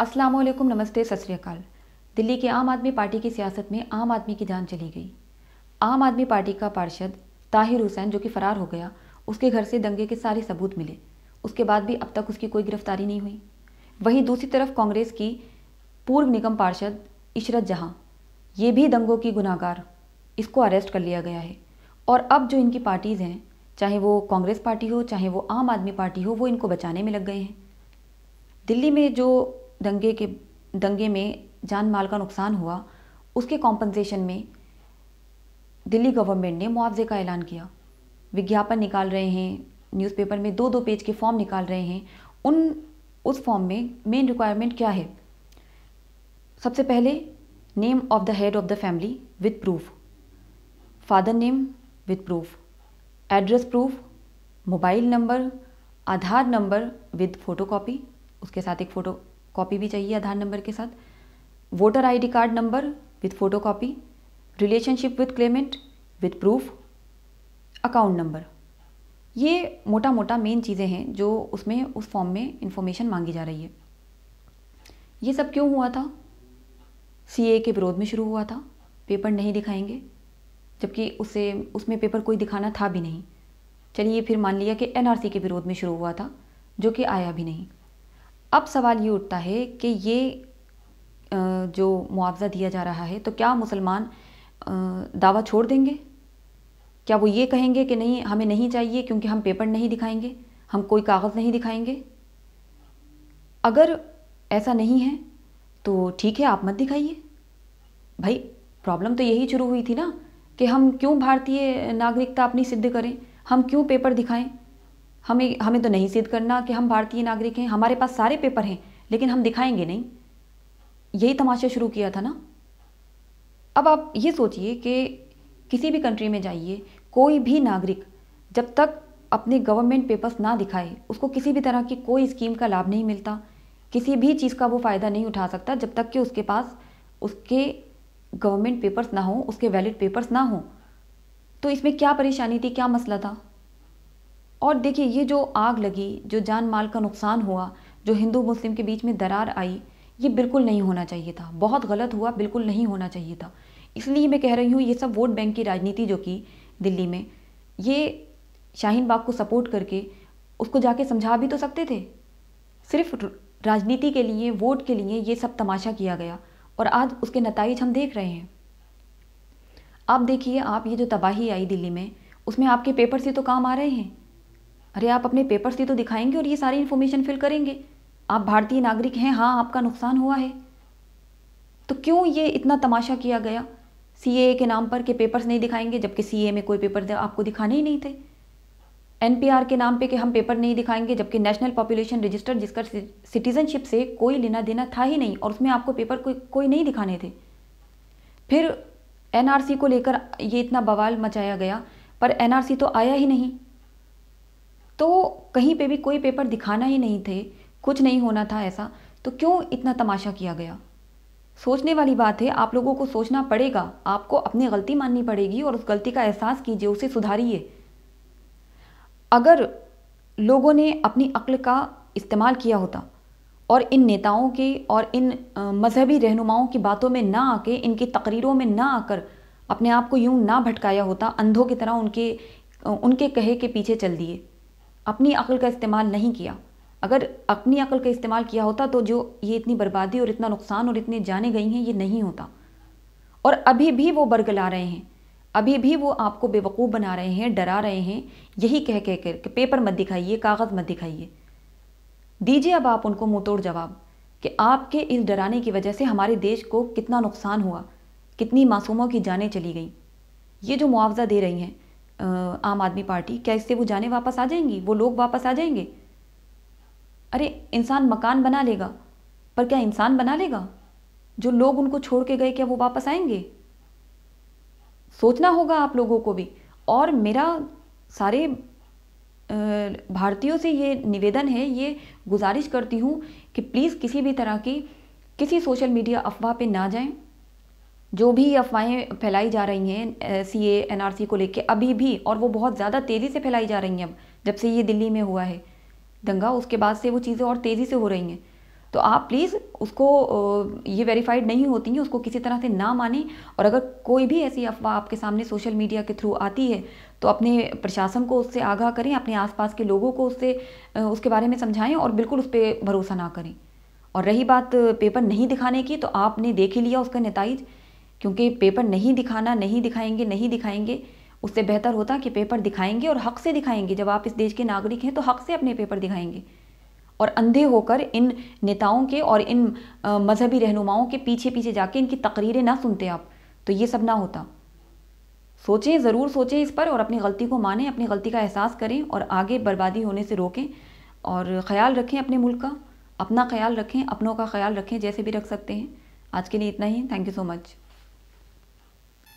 अस्सलाम वालेकुम नमस्ते सत दिल्ली की आम आदमी पार्टी की सियासत में आम आदमी की जान चली गई आम आदमी पार्टी का पार्षद ताहिर हुसैन जो कि फ़रार हो गया उसके घर से दंगे के सारे सबूत मिले उसके बाद भी अब तक उसकी कोई गिरफ्तारी नहीं हुई वहीं दूसरी तरफ कांग्रेस की पूर्व निगम पार्षद इशरत जहां ये भी दंगों की गुनाहगार इसको अरेस्ट कर लिया गया है और अब जो इनकी पार्टीज़ हैं चाहे वो कांग्रेस पार्टी हो चाहे वो आम आदमी पार्टी हो वो इनको बचाने में लग गए हैं दिल्ली में जो दंगे के दंगे में जान माल का नुकसान हुआ उसके कॉम्पनसेशन में दिल्ली गवर्नमेंट ने मुआवजे का ऐलान किया विज्ञापन निकाल रहे हैं न्यूज़पेपर में दो दो पेज के फॉर्म निकाल रहे हैं उन उस फॉर्म में मेन रिक्वायरमेंट क्या है सबसे पहले name of the head of the family with proof father name with proof address proof mobile number Aadhaar number with photo उसके साथ एक फ़ोटो कॉपी भी चाहिए आधार नंबर के साथ voter ID card number with photo copy relationship with claimant with proof account number ये मोटा मोटा मेन चीज़ें हैं जो उसमें उस फॉर्म में इंफॉर्मेशन मांगी जा रही है ये सब क्यों हुआ था सी के विरोध में शुरू हुआ था पेपर नहीं दिखाएंगे जबकि उसे उसमें पेपर कोई दिखाना था भी नहीं चलिए फिर मान लिया कि एनआरसी के विरोध में शुरू हुआ था जो कि आया भी नहीं अब सवाल ये उठता है कि ये जो मुआवज़ा दिया जा रहा है तो क्या मुसलमान दावा छोड़ देंगे क्या वो ये कहेंगे कि नहीं हमें नहीं चाहिए क्योंकि हम पेपर नहीं दिखाएंगे हम कोई कागज़ नहीं दिखाएंगे अगर ऐसा नहीं है तो ठीक है आप मत दिखाइए भाई प्रॉब्लम तो यही शुरू हुई थी ना कि हम क्यों भारतीय नागरिकता अपनी सिद्ध करें हम क्यों पेपर दिखाएं हमें हमें तो नहीं सिद्ध करना कि हम भारतीय नागरिक हैं हमारे पास सारे पेपर हैं लेकिन हम दिखाएंगे नहीं यही तमाशा शुरू किया था ना अब आप ये सोचिए कि किसी भी कंट्री में जाइए कोई भी नागरिक जब तक अपने गवर्नमेंट पेपर्स ना दिखाए उसको किसी भी तरह की कोई स्कीम का लाभ नहीं मिलता किसी भी चीज़ का वो फ़ायदा नहीं उठा सकता जब तक कि उसके पास उसके गवर्नमेंट पेपर्स ना हो उसके वैलिड पेपर्स ना हो तो इसमें क्या परेशानी थी क्या मसला था और देखिए ये जो आग लगी जो जान माल का नुकसान हुआ जो हिंदू मुस्लिम के बीच में दरार आई ये बिल्कुल नहीं होना चाहिए था बहुत गलत हुआ बिल्कुल नहीं होना चाहिए था इसलिए मैं कह रही हूँ ये सब वोट बैंक की राजनीति जो की दिल्ली में ये शाहीन बाग को सपोर्ट करके उसको जाके समझा भी तो सकते थे सिर्फ राजनीति के लिए वोट के लिए ये सब तमाशा किया गया और आज उसके नतज हम देख रहे हैं आप देखिए आप ये जो तबाही आई दिल्ली में उसमें आपके पेपर से तो काम आ रहे हैं अरे आप अपने पेपर्स से तो दिखाएंगे और ये सारी इन्फॉर्मेशन फिल करेंगे आप भारतीय नागरिक हैं हाँ आपका नुकसान हुआ है तो क्यों ये इतना तमाशा किया गया सी के नाम पर के पेपर्स नहीं दिखाएंगे जबकि सी में कोई पेपर आपको दिखाने ही नहीं थे एन के नाम पे कि हम पेपर नहीं दिखाएंगे जबकि नेशनल पॉपुलेशन रजिस्टर जिसका सिटीजनशिप से कोई लेना देना था ही नहीं और उसमें आपको पेपर कोई कोई नहीं दिखाने थे फिर एनआरसी को लेकर ये इतना बवाल मचाया गया पर एनआरसी तो आया ही नहीं तो कहीं पे भी कोई पेपर दिखाना ही नहीं थे कुछ नहीं होना था ऐसा तो क्यों इतना तमाशा किया गया सोचने वाली बात है आप लोगों को सोचना पड़ेगा आपको अपनी गलती माननी पड़ेगी और उस गलती का एहसास कीजिए उसे सुधारिए अगर लोगों ने अपनी अक्ल का इस्तेमाल किया होता और इन नेताओं के और इन मजहबी रहनुमाओं की बातों में ना आके इनकी तकरीरों में ना आकर अपने आप को यूं ना भटकाया होता अंधों की तरह उनके उनके कहे के पीछे चल दिए अपनी अकल का इस्तेमाल नहीं किया अगर अपनी अकल का इस्तेमाल किया होता तो जो ये इतनी बर्बादी और इतना नुकसान और इतनी जाने गई हैं ये नहीं होता और अभी भी वो बरगला रहे हैं अभी भी वो आपको बेवकूफ़ बना रहे हैं डरा रहे हैं यही कह कह कर कि पेपर मत दिखाइए कागज़ मत दिखाइए दीजिए अब आप उनको मुँह तोड़ जवाब कि आपके इस डराने की वजह से हमारे देश को कितना नुकसान हुआ कितनी मासूमों की जानें चली गई ये जो मुआवजा दे रही हैं आम आदमी पार्टी क्या इससे वो जाने वापस आ जाएंगी वो लोग वापस आ जाएंगे अरे इंसान मकान बना लेगा पर क्या इंसान बना लेगा जो लोग उनको छोड़ के गए क्या वो वापस आएंगे सोचना होगा आप लोगों को भी और मेरा सारे भारतीयों से ये निवेदन है ये गुजारिश करती हूँ कि प्लीज़ किसी भी तरह की किसी सोशल मीडिया अफवाह पे ना जाएं जो भी अफवाहें फैलाई जा रही हैं सी ए एन आर सी को लेके अभी भी और वो बहुत ज़्यादा तेज़ी से फैलाई जा रही हैं अब जब से ये दिल्ली में हुआ है दंगा उसके बाद से वो चीज़ें और तेज़ी से हो रही हैं तो आप प्लीज़ उसको ये वेरीफाइड नहीं होती हैं उसको किसी तरह से ना माने और अगर कोई भी ऐसी अफवाह आपके सामने सोशल मीडिया के थ्रू आती है तो अपने प्रशासन को उससे आगाह करें अपने आसपास के लोगों को उससे उसके बारे में समझाएं और बिल्कुल उस पर भरोसा ना करें और रही बात पेपर नहीं दिखाने की तो आपने देख ही लिया उसका नतज क्योंकि पेपर नहीं दिखाना नहीं दिखाएंगे नहीं दिखाएंगे उससे बेहतर होता कि पेपर दिखाएंगे और हक से दिखाएंगे जब आप इस देश के नागरिक हैं तो हक से अपने पेपर दिखाएंगे और अंधे होकर इन नेताओं के और इन मजहबी रहनुमाओं के पीछे पीछे जाके इनकी तकरीरें ना सुनते आप तो ये सब ना होता सोचें ज़रूर सोचें इस पर और अपनी गलती को मानें अपनी गलती का एहसास करें और आगे बर्बादी होने से रोकें और ख्याल रखें अपने मुल्क का अपना ख्याल रखें अपनों का ख्याल रखें जैसे भी रख सकते हैं आज के लिए इतना ही थैंक यू सो मच